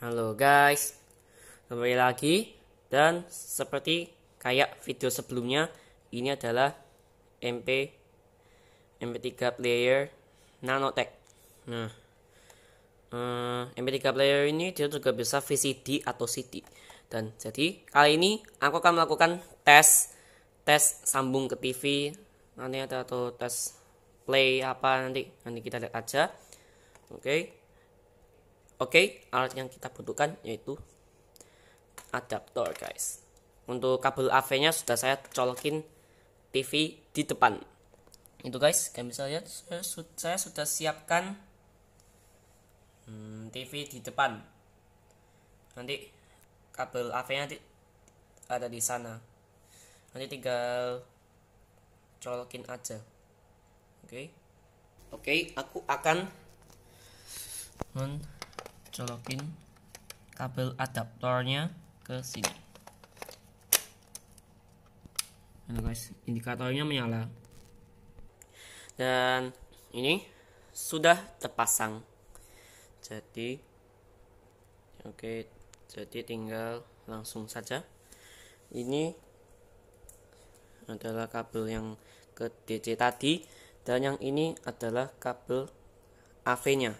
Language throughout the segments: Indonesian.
Halo guys, kembali lagi dan seperti kayak video sebelumnya, ini adalah MP MP3 player Nanotech. Nah, eh, MP3 player ini dia juga bisa VCD atau CD. Dan jadi kali ini aku akan melakukan tes tes sambung ke TV nanti ada atau tes play apa nanti nanti kita lihat aja. Oke. Okay Oke, okay, alat yang kita butuhkan yaitu adaptor, guys. Untuk kabel AV-nya sudah saya colokin TV di depan. Itu guys, kalian bisa lihat saya, saya sudah siapkan hmm, TV di depan. Nanti kabel AV-nya ada di sana. Nanti tinggal colokin aja. Oke. Okay. Oke, okay, aku akan men colokin kabel adaptornya ke sini Ini guys indikatornya menyala dan ini sudah terpasang jadi oke okay, jadi tinggal langsung saja ini adalah kabel yang ke DC tadi dan yang ini adalah kabel AV nya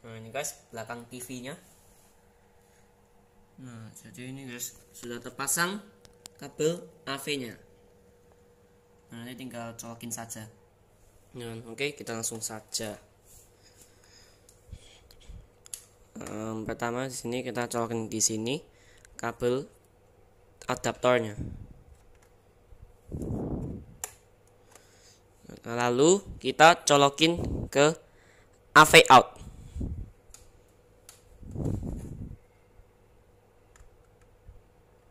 nah ini guys belakang TV nya nah hmm, jadi ini guys sudah terpasang kabel AV nya nah ini tinggal colokin saja nah oke okay, kita langsung saja um, pertama di sini kita colokin di sini kabel adaptornya lalu kita colokin ke AV out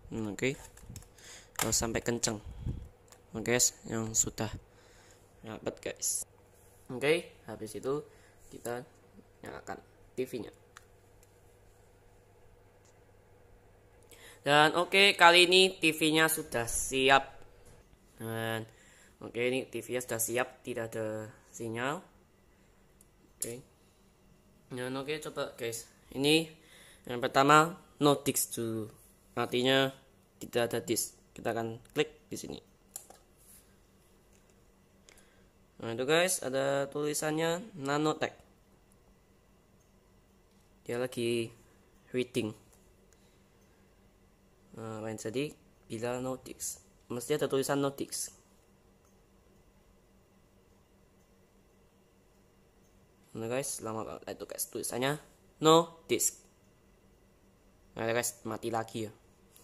Hmm, oke okay. kalau sampai kenceng oke okay, guys yang sudah dapat guys oke okay, habis itu kita nyalakan TV nya dan oke okay, kali ini TV nya sudah siap dan oke okay, ini TV nya sudah siap tidak ada sinyal oke okay. dan oke okay, coba guys ini yang pertama no dicks dulu artinya tidak ada disk kita akan klik di sini nah itu guys ada tulisannya nanotech dia lagi reading nah, main jadi bila notics mesti ada tulisan notics nah guys lama banget itu guys tulisannya no disk nah, ya guys mati lagi ya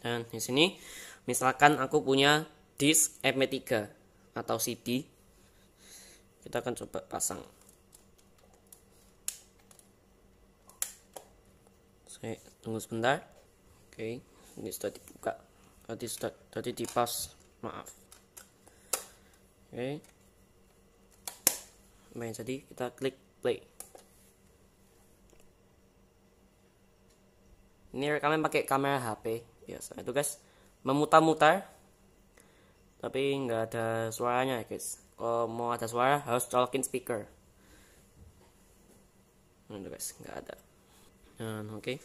dan di sini misalkan aku punya disk MP3 atau CD kita akan coba pasang saya tunggu sebentar oke ini sudah dibuka tadi sudah tadi dipas maaf oke main jadi kita klik play ini rekamnya pakai kamera HP biasa itu guys memutar-mutar tapi nggak ada suaranya ya guys kalau mau ada suara harus colokin speaker nah itu guys nggak ada dan oke okay.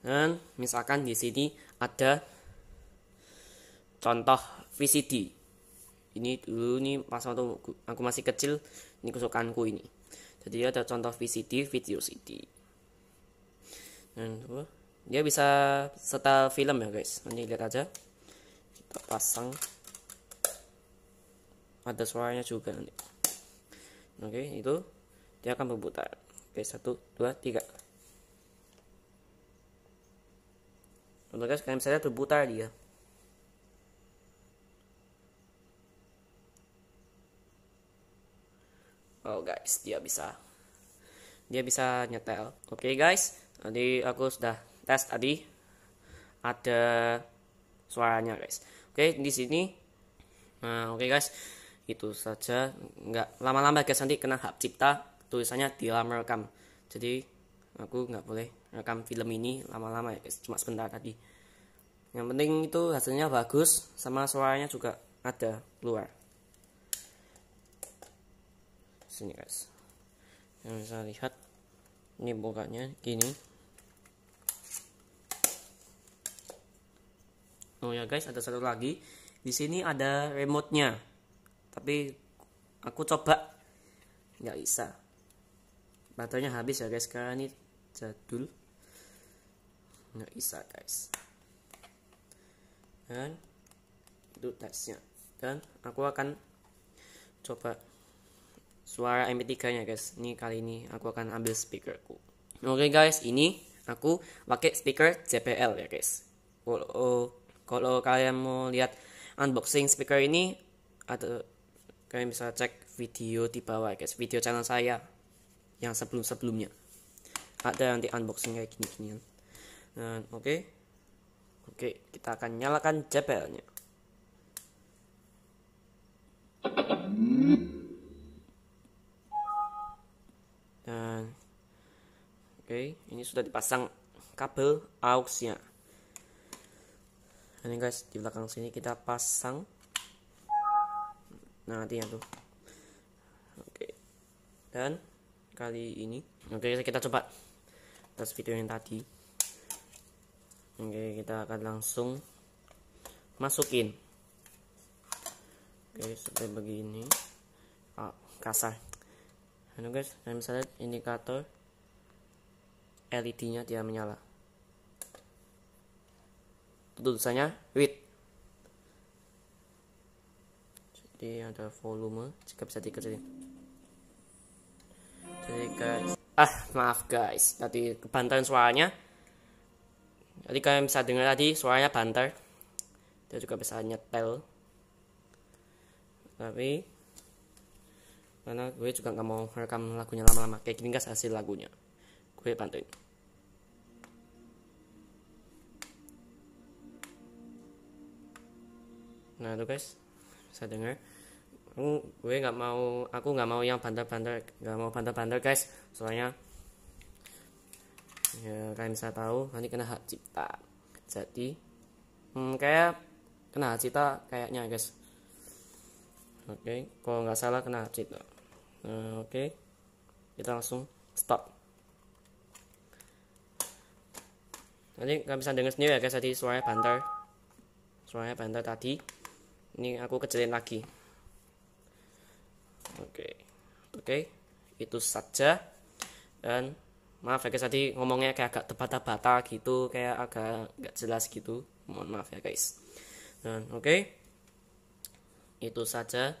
dan misalkan di sini ada contoh VCD ini dulu nih pas waktu aku masih kecil ini kesukaanku ini jadi ada contoh VCD video CD dan dia bisa setel film ya guys nanti lihat aja kita pasang ada suaranya juga nanti oke itu dia akan berputar oke satu dua tiga untuk guys kalian bisa lihat berputar dia oh guys dia bisa dia bisa nyetel oke okay, guys Tadi aku sudah tes tadi ada suaranya guys. Oke di sini. Nah oke guys itu saja nggak lama-lama guys nanti kena hak cipta tulisannya dalam rekam. Jadi aku nggak boleh rekam film ini lama-lama ya guys cuma sebentar tadi. Yang penting itu hasilnya bagus sama suaranya juga ada keluar. Sini guys. Yang bisa lihat ini bukanya gini oh ya guys ada satu lagi di sini ada remote nya tapi aku coba nggak bisa baterainya habis ya guys sekarang ini jadul nggak bisa guys dan itu tesnya dan aku akan coba suara MP3 nya guys ini kali ini aku akan ambil speakerku oke okay, guys ini aku pakai speaker JBL ya guys kalau oh, kalau kalian mau lihat unboxing speaker ini atau kalian bisa cek video di bawah ya, guys video channel saya yang sebelum sebelumnya ada nanti unboxing kayak gini ginian nah, oke okay. oke kita akan nyalakan JBL nya dan nah, oke okay, ini sudah dipasang kabel aux auxnya nah, ini guys di belakang sini kita pasang nah nantinya tuh oke okay. dan kali ini oke okay, kita coba atas video yang tadi oke okay, kita akan langsung masukin oke seperti begini ah, kasar Halo anu, guys, bisa misalnya indikator LED-nya tidak menyala. Tulisannya width. Jadi ada volume, jika bisa dikecilin. Jadi guys, ah maaf guys, tadi kebantaran suaranya. Jadi kalian bisa dengar tadi suaranya banter. Dia juga bisa nyetel. Tapi karena gue juga nggak mau rekam lagunya lama-lama kayak gini guys hasil lagunya gue pantuin nah tuh guys bisa denger aku gue nggak mau aku nggak mau yang bandar-bandar nggak mau bandar-bandar guys soalnya ya kalian bisa tahu nanti kena hak cipta jadi hmm, kayak kena hak cipta kayaknya guys oke okay. kalau nggak salah kena hak cipta nah, oke okay. kita langsung stop. nanti kalian bisa dengar sendiri ya guys tadi suaranya banter suaranya banter tadi ini aku kecilin lagi oke okay. oke okay. itu saja dan maaf ya guys tadi ngomongnya kayak agak terbata-bata gitu kayak agak nggak jelas gitu mohon maaf ya guys dan oke okay. itu saja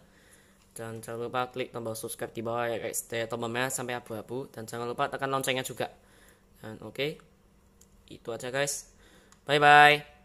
dan jangan lupa klik tombol subscribe di bawah ya guys, dari tombol merah sampai abu-abu. Dan jangan lupa tekan loncengnya juga. Dan oke, okay. itu aja guys. Bye bye.